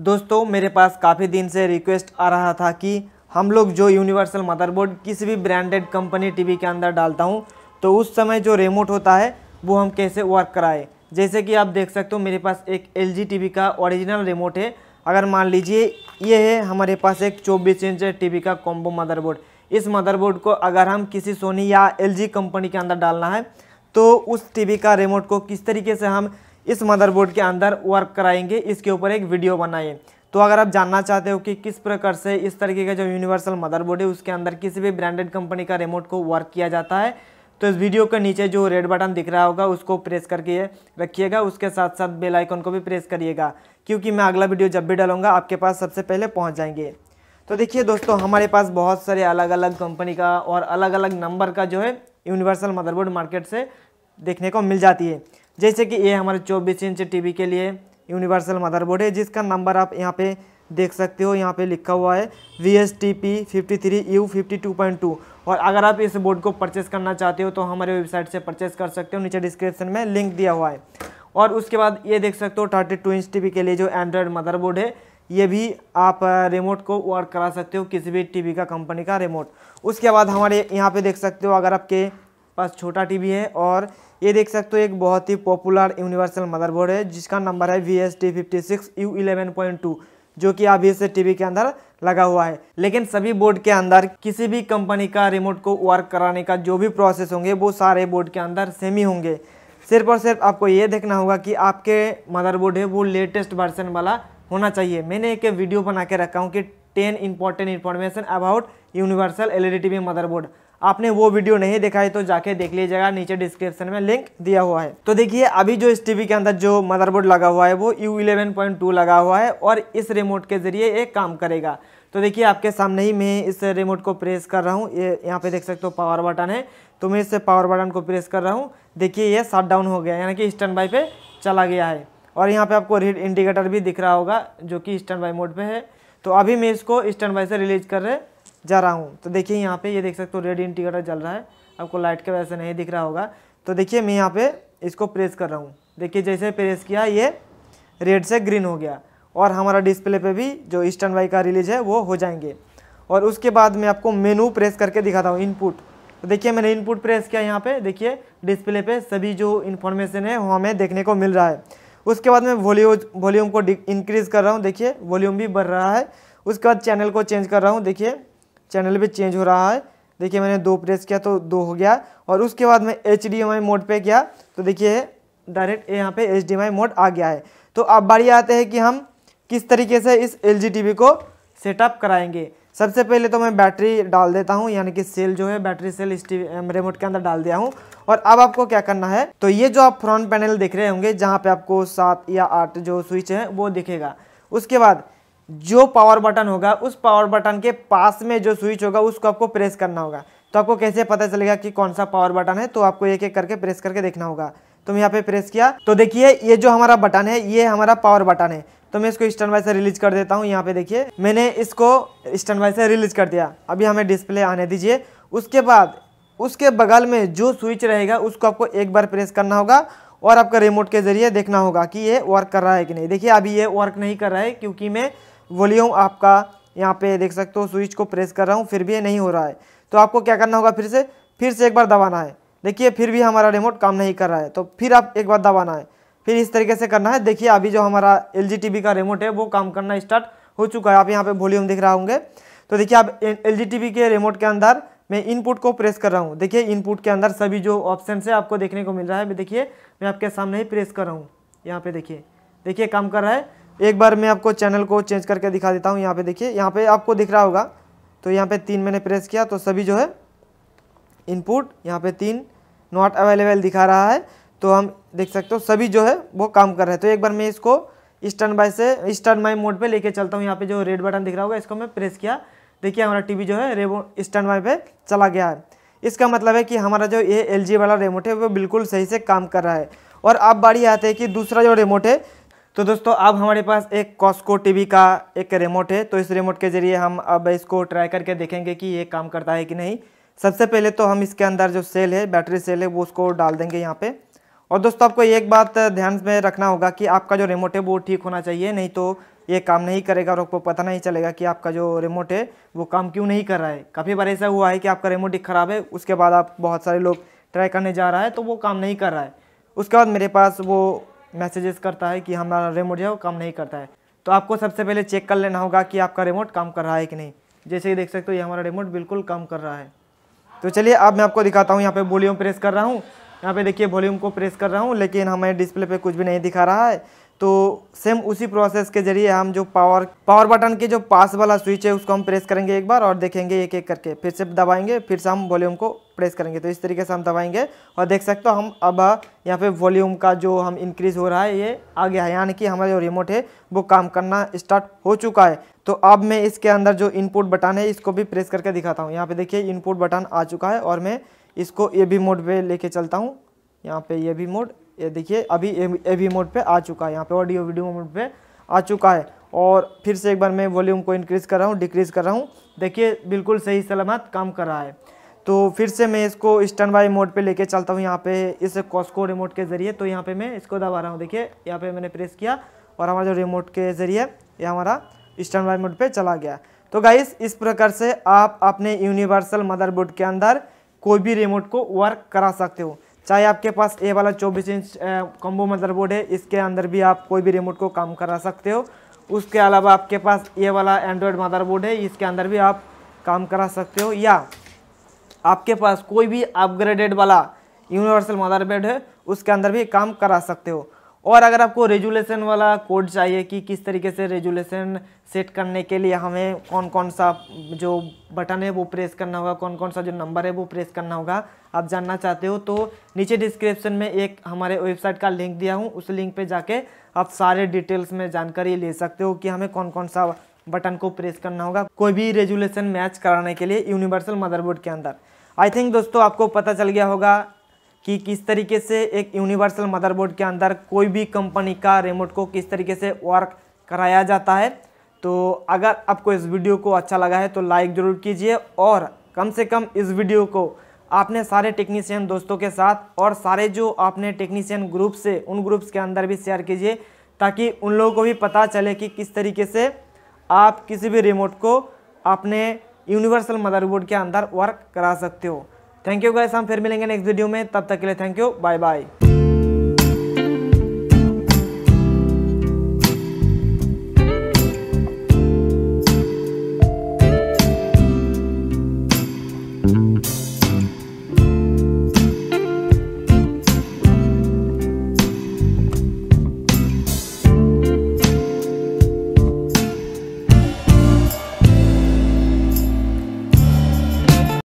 दोस्तों मेरे पास काफ़ी दिन से रिक्वेस्ट आ रहा था कि हम लोग जो यूनिवर्सल मदरबोर्ड किसी भी ब्रांडेड कंपनी टीवी के अंदर डालता हूँ तो उस समय जो रिमोट होता है वो हम कैसे वर्क कराएं जैसे कि आप देख सकते हो मेरे पास एक एल जी टी वी का ओरिजिनल रिमोट है अगर मान लीजिए ये है हमारे पास एक चौबीस इंच टी वी का कॉम्बो मदरबोर्ड इस मदरबोर्ड को अगर हम किसी सोनी या एल जी कंपनी के अंदर डालना है तो उस टी वी का रिमोट को किस तरीके से हम इस मदरबोर्ड के अंदर वर्क कराएंगे इसके ऊपर एक वीडियो बनाए तो अगर आप जानना चाहते हो कि किस प्रकार से इस तरीके का जो यूनिवर्सल मदरबोर्ड है उसके अंदर किसी भी ब्रांडेड कंपनी का रिमोट को वर्क किया जाता है तो इस वीडियो के नीचे जो रेड बटन दिख रहा होगा उसको प्रेस करके रखिएगा उसके साथ साथ बेल आइकन को भी प्रेस करिएगा क्योंकि मैं अगला वीडियो जब भी डालूंगा आपके पास सबसे पहले पहुंच जाएंगे तो देखिए दोस्तों हमारे पास बहुत सारे अलग अलग कंपनी का और अलग अलग नंबर का जो है यूनिवर्सल मदरबोर्ड मार्केट से देखने को मिल जाती है जैसे कि ये हमारे 24 इंच टीवी के लिए यूनिवर्सल मदरबोर्ड है जिसका नंबर आप यहाँ पे देख सकते हो यहाँ पे लिखा हुआ है V S T P fifty three U fifty two point two और अगर आप इस बोर्ड को परचेस करना चाहते हो तो हमारे वेबसाइट से परचेस कर सकते हो नीचे डिस्क्रिप्शन में लिंक दिया हुआ है और उसके बाद ये देख सकते हो थर्टी टू इंच टी के लिए जो एंड्रॉयड मदरबोर्ड है ये भी आप रिमोट को वर्क करा सकते हो किसी भी टीवी का कंपनी का रिमोट उसके बाद हमारे यहाँ पे देख सकते हो अगर आपके पास छोटा टीवी है और ये देख सकते हो एक बहुत ही पॉपुलर यूनिवर्सल मदरबोर्ड है जिसका नंबर है V S T fifty six U eleven point two जो कि अभी से टीवी के अंदर लगा हुआ है लेकिन सभी बोर्ड के अंदर किसी भी कंपनी का रिमोट को वर्क कराने का जो भी प्रोसेस होंगे वो सारे बोर्ड के अंदर सेम ही होंगे सिर्फ और सिर्फ आपको ये देखना होगा कि आपके मदरबोर्ड है वो लेटेस्ट वर्जन वाला होना चाहिए मैंने एक वीडियो बना के रखा हूँ कि ten important information about universal L E D T V motherboard आपने वो वीडियो नहीं देखा है तो जाके देख लीजिएगा नीचे डिस्क्रिप्शन में लिंक दिया हुआ है तो देखिए अभी जो इस टीवी के अंदर जो मदरबोर्ड लगा हुआ है वो यू लगा हुआ है और इस रिमोट के जरिए ये काम करेगा तो देखिए आपके सामने ही मैं इस रिमोट को प्रेस कर रहा हूँ ये यहाँ पे देख सकते हो पावर बटन है तो मैं इस पावर बटन को प्रेस कर रहा हूँ देखिए ये शट डाउन हो गया यानी कि स्टैंड बाई पर चला गया है और यहाँ पर आपको रीड इंडिकेटर भी दिख रहा होगा जो कि स्टैंड बाई मोड पर है तो अभी मैं इसको स्टैंड बाई से रिलीज कर रहे जा रहा हूँ तो देखिए यहाँ पे ये देख सकते हो रेड इंडिकेटर जल रहा है आपको लाइट के वजह से नहीं दिख रहा होगा तो देखिए मैं यहाँ पे इसको प्रेस कर रहा हूँ देखिए जैसे प्रेस किया ये रेड से ग्रीन हो गया और हमारा डिस्प्ले पे भी जो ईस्टर्न वाई का रिलीज है वो हो जाएंगे और उसके बाद मैं आपको मेनू प्रेस करके दिखाता हूँ इनपुट तो देखिए मैंने इनपुट प्रेस किया यहाँ पर देखिए डिस्प्ले पर सभी जो इन्फॉर्मेशन है वो हमें देखने को मिल रहा है उसके बाद मैं वॉल्यूम वॉल्यूम को इंक्रीज़ कर रहा हूँ देखिए वॉल्यूम भी बढ़ रहा है उसके बाद चैनल को चेंज कर रहा हूँ देखिए चैनल भी चेंज हो रहा है देखिए मैंने दो प्रेस किया तो दो हो गया और उसके बाद मैं एच मोड पे किया तो देखिए डायरेक्ट यहाँ पे एच मोड आ गया है तो अब बारी आते हैं कि हम किस तरीके से इस एल को सेटअप कराएंगे सबसे पहले तो मैं बैटरी डाल देता हूँ यानी कि सेल जो है बैटरी सेल इस रिमोट के अंदर डाल दिया हूँ और अब आपको क्या करना है तो ये जो आप फ्रंट पैनल देख रहे होंगे जहाँ पे आपको सात या आठ जो स्विच है वो दिखेगा उसके बाद जो पावर बटन होगा उस पावर बटन के पास में जो स्विच होगा उसको आपको प्रेस करना होगा तो आपको कैसे पता चलेगा कि कौन सा पावर बटन है तो आपको एक एक करके प्रेस करके देखना होगा तो मैं यहाँ पे प्रेस किया तो देखिए ये जो हमारा बटन है ये हमारा पावर बटन है तो मैं इसको स्टैंड वाइज से रिलीज कर देता हूँ यहाँ पे देखिए मैंने इसको स्टैंड वाइज से रिलीज कर दिया अभी हमें डिस्प्ले आने दीजिए उसके बाद उसके बगल में जो स्विच रहेगा उसको आपको एक बार प्रेस करना होगा और आपका रिमोट के जरिए देखना होगा कि ये वर्क कर रहा है कि नहीं देखिए अभी ये वर्क नहीं कर रहा है क्योंकि मैं वॉल्यूम आपका यहाँ पे देख सकते हो स्विच को प्रेस कर रहा हूँ फिर भी ये नहीं हो रहा है तो आपको क्या करना होगा फिर से फिर से एक बार दबाना है देखिए फिर भी हमारा रिमोट काम नहीं कर रहा है तो फिर आप एक बार दबाना है फिर इस तरीके से करना है देखिए अभी जो हमारा एल जी का रिमोट है वो काम करना स्टार्ट हो चुका है आप यहाँ पे वॉल्यूम दिख रहा होंगे तो देखिए आप एल जी के रिमोट के अंदर मैं इनपुट को प्रेस कर रहा हूँ देखिए इनपुट के अंदर सभी जो ऑप्शन है आपको देखने को मिल रहा है देखिए मैं आपके सामने ही प्रेस कर रहा हूँ यहाँ पे देखिए देखिए काम कर रहा है एक बार मैं आपको चैनल को चेंज करके दिखा देता हूँ यहाँ पे देखिए यहाँ पे आपको दिख रहा होगा तो यहाँ पे तीन मैंने प्रेस किया तो सभी जो है इनपुट यहाँ पे तीन नॉट अवेलेबल दिखा रहा है तो हम देख सकते हो सभी जो है वो काम कर रहे हैं तो एक बार मैं इसको स्टर्न बाय से स्टर्न बाई मोड पर लेके चलता हूँ यहाँ पर जो रेड बटन दिख रहा होगा इसको मैं प्रेस किया देखिए हमारा टी जो है रेमो स्टर्न बाई पर चला गया है इसका मतलब है कि हमारा जो ये एल वाला रिमोट है वो बिल्कुल सही से काम कर रहा है और आप बारी आते हैं कि दूसरा जो रिमोट है तो दोस्तों अब हमारे पास एक कॉस्को टीवी का एक रिमोट है तो इस रिमोट के ज़रिए हम अब इसको ट्राई करके देखेंगे कि ये काम करता है कि नहीं सबसे पहले तो हम इसके अंदर जो सेल है बैटरी सेल है वो उसको डाल देंगे यहाँ पे और दोस्तों आपको एक बात ध्यान में रखना होगा कि आपका जो रिमोट है वो ठीक होना चाहिए नहीं तो ये काम नहीं करेगा और आपको पता नहीं चलेगा कि आपका जो रिमोट है वो काम क्यों नहीं कर रहा है काफ़ी बार ऐसा हुआ है कि आपका रिमोट ही ख़राब है उसके बाद आप बहुत सारे लोग ट्राई करने जा रहा है तो वो काम नहीं कर रहा है उसके बाद मेरे पास वो मैसेजेस करता है कि हमारा रिमोट जो है वो काम नहीं करता है तो आपको सबसे पहले चेक कर लेना होगा कि आपका रिमोट काम कर रहा है कि नहीं जैसे ही देख सकते हो ये हमारा रिमोट बिल्कुल काम कर रहा है तो चलिए अब मैं आपको दिखाता हूँ यहाँ पे वॉल्यूम प्रेस कर रहा हूँ यहाँ पे देखिए वॉल्यूम को प्रेस कर रहा हूँ लेकिन हमें डिस्प्ले पे कुछ भी नहीं दिखा रहा है तो सेम उसी प्रोसेस के जरिए हम जो पावर पावर बटन के जो पास वाला स्विच है उसको हम प्रेस करेंगे एक बार और देखेंगे एक एक करके फिर से दबाएंगे फिर से हम वॉल्यूम को प्रेस करेंगे तो इस तरीके से हम दबाएंगे और देख सकते हो हम अब यहाँ पे वॉल्यूम का जो हम इंक्रीज़ हो रहा है ये आ गया है यानी कि हमारा जो रिमोट है वो काम करना स्टार्ट हो चुका है तो अब मैं इसके अंदर जो इनपुट बटन है इसको भी प्रेस करके दिखाता हूँ यहाँ पे देखिए इनपुट बटन आ चुका है और मैं इसको ए भी मोड पर लेके चलता हूँ यहाँ पे ये भी मोड ये देखिए अभी ए वी मोड पे आ चुका है यहाँ पे ऑडियो वीडियो मोड पे आ चुका है और फिर से एक बार मैं वॉल्यूम को इंक्रीज़ कर रहा हूँ डिक्रीज़ कर रहा हूँ देखिए बिल्कुल सही सलामत काम कर रहा है तो फिर से मैं इसको स्टैंड बाई मोड पे लेके चलता हूँ यहाँ पे इस कॉस्को रिमोट के ज़रिए तो यहाँ पे मैं इसको दबा रहा हूँ देखिए यहाँ पे मैंने प्रेस किया और हमारा जो रिमोट के ज़रिए ये हमारा स्टैंड बाई मोड पे चला गया तो गाइस इस प्रकार से आप अपने यूनिवर्सल मदरबोर्ड के अंदर कोई भी रिमोट को वर्क करा सकते हो चाहे आपके पास ए वाला 24 इंच कॉम्बो मदरबोर्ड है इसके अंदर भी आप कोई भी रिमोट को काम करा सकते हो उसके अलावा आपके पास ए वाला एंड्रॉयड मदरबोर्ड है इसके अंदर भी आप काम करा सकते हो या आपके पास कोई भी अपग्रेडेड वाला यूनिवर्सल मदरबोर्ड है उसके अंदर भी काम करा सकते हो और अगर आपको रेजुलेशन वाला कोड चाहिए कि किस तरीके से रेजुलेशन सेट करने के लिए हमें कौन कौन सा जो बटन है वो प्रेस करना होगा कौन कौन सा जो नंबर है वो प्रेस करना होगा आप जानना चाहते हो तो नीचे डिस्क्रिप्शन में एक हमारे वेबसाइट का लिंक दिया हूँ उस लिंक पे जाके आप सारे डिटेल्स में जानकारी ले सकते हो कि हमें कौन कौन सा बटन को प्रेस करना होगा कोई भी रेजुलेशन मैच कराने के लिए यूनिवर्सल मदरबोर्ड के अंदर आई थिंक दोस्तों आपको पता चल गया होगा कि किस तरीके से एक यूनिवर्सल मदरबोर्ड के अंदर कोई भी कंपनी का रिमोट को किस तरीके से वर्क कराया जाता है तो अगर आपको इस वीडियो को अच्छा लगा है तो लाइक ज़रूर कीजिए और कम से कम इस वीडियो को आपने सारे टेक्नीशियन दोस्तों के साथ और सारे जो आपने टेक्नीशियन ग्रुप से उन ग्रुप्स के अंदर भी शेयर कीजिए ताकि उन लोगों को भी पता चले कि किस तरीके से आप किसी भी रिमोट को अपने यूनिवर्सल मदरबोर्ड के अंदर वर्क करा सकते हो थैंक यू गाइस हम फिर मिलेंगे नेक्स्ट वीडियो में तब तक के लिए थैंक यू बाय बाय